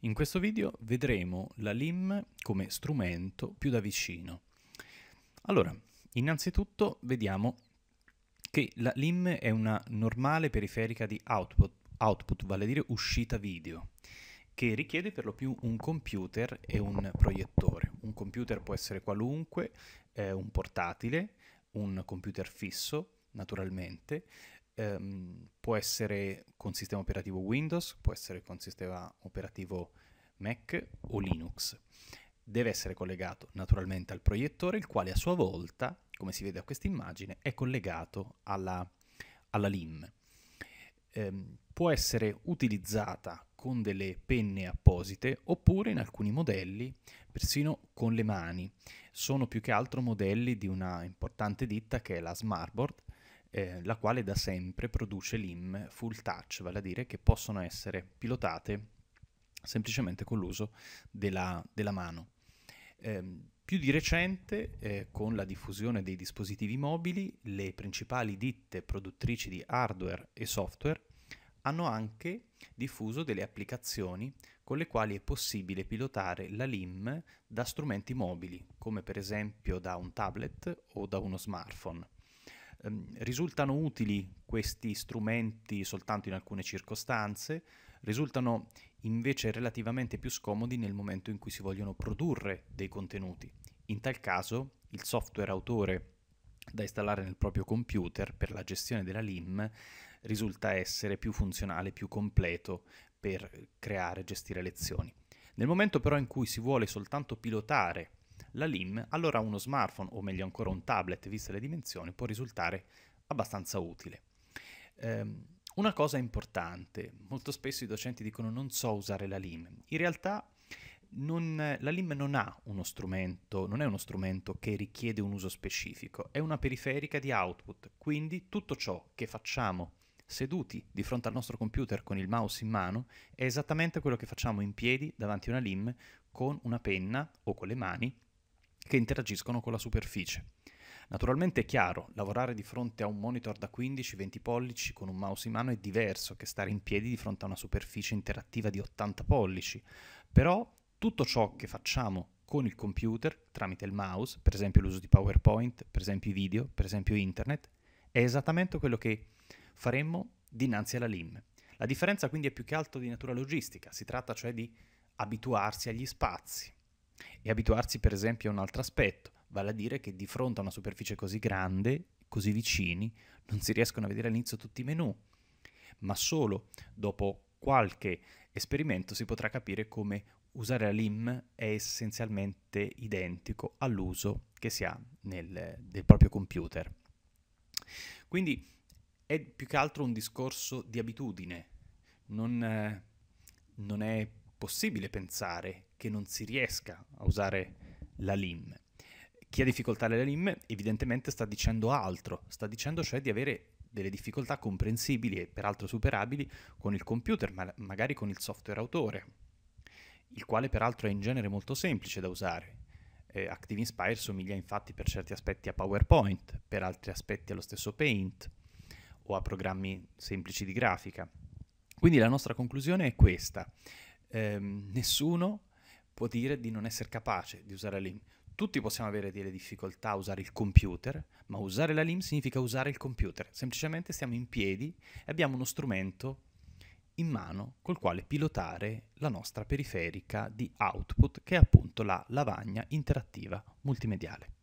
In questo video vedremo la LIM come strumento più da vicino. Allora, innanzitutto vediamo che la LIM è una normale periferica di output, output vale a dire uscita video, che richiede per lo più un computer e un proiettore. Un computer può essere qualunque, eh, un portatile, un computer fisso, naturalmente, ehm, può essere con sistema operativo Windows, può essere con sistema operativo Mac o Linux. Deve essere collegato naturalmente al proiettore, il quale a sua volta, come si vede a questa immagine, è collegato alla, alla LIM. Ehm, può essere utilizzata con delle penne apposite oppure in alcuni modelli persino con le mani. Sono più che altro modelli di una importante ditta che è la Smartboard eh, la quale da sempre produce LIM full touch, vale a dire che possono essere pilotate semplicemente con l'uso della, della mano. Eh, più di recente, eh, con la diffusione dei dispositivi mobili, le principali ditte produttrici di hardware e software hanno anche diffuso delle applicazioni con le quali è possibile pilotare la LIM da strumenti mobili, come per esempio da un tablet o da uno smartphone. Ehm, risultano utili questi strumenti soltanto in alcune circostanze, risultano invece relativamente più scomodi nel momento in cui si vogliono produrre dei contenuti. In tal caso il software autore da installare nel proprio computer per la gestione della LIM risulta essere più funzionale, più completo per creare e gestire lezioni. Nel momento però in cui si vuole soltanto pilotare la LIM, allora uno smartphone, o meglio ancora un tablet, viste le dimensioni, può risultare abbastanza utile. Ehm, una cosa importante, molto spesso i docenti dicono non so usare la LIM. In realtà non, la LIM non ha uno strumento, non è uno strumento che richiede un uso specifico, è una periferica di output, quindi tutto ciò che facciamo seduti di fronte al nostro computer con il mouse in mano è esattamente quello che facciamo in piedi davanti a una LIM con una penna o con le mani che interagiscono con la superficie. Naturalmente è chiaro, lavorare di fronte a un monitor da 15-20 pollici con un mouse in mano è diverso che stare in piedi di fronte a una superficie interattiva di 80 pollici, però tutto ciò che facciamo con il computer tramite il mouse, per esempio l'uso di PowerPoint, per esempio i video, per esempio internet, è esattamente quello che faremmo dinanzi alla LIM. La differenza quindi è più che altro di natura logistica, si tratta cioè di abituarsi agli spazi. E abituarsi per esempio a un altro aspetto, vale a dire che di fronte a una superficie così grande, così vicini, non si riescono a vedere all'inizio tutti i menu, ma solo dopo qualche esperimento si potrà capire come usare la LIM è essenzialmente identico all'uso che si ha nel, del proprio computer. Quindi è più che altro un discorso di abitudine, non, eh, non è possibile pensare che non si riesca a usare la LIM. Chi ha difficoltà nella LIM evidentemente sta dicendo altro, sta dicendo cioè di avere delle difficoltà comprensibili e peraltro superabili con il computer, ma magari con il software autore, il quale peraltro è in genere molto semplice da usare. Eh, Active Inspire somiglia infatti per certi aspetti a PowerPoint, per altri aspetti allo stesso Paint o a programmi semplici di grafica. Quindi la nostra conclusione è questa. Eh, nessuno può dire di non essere capace di usare la LIM. Tutti possiamo avere delle difficoltà a usare il computer, ma usare la LIM significa usare il computer. Semplicemente stiamo in piedi e abbiamo uno strumento in mano col quale pilotare la nostra periferica di output, che è appunto la lavagna interattiva multimediale.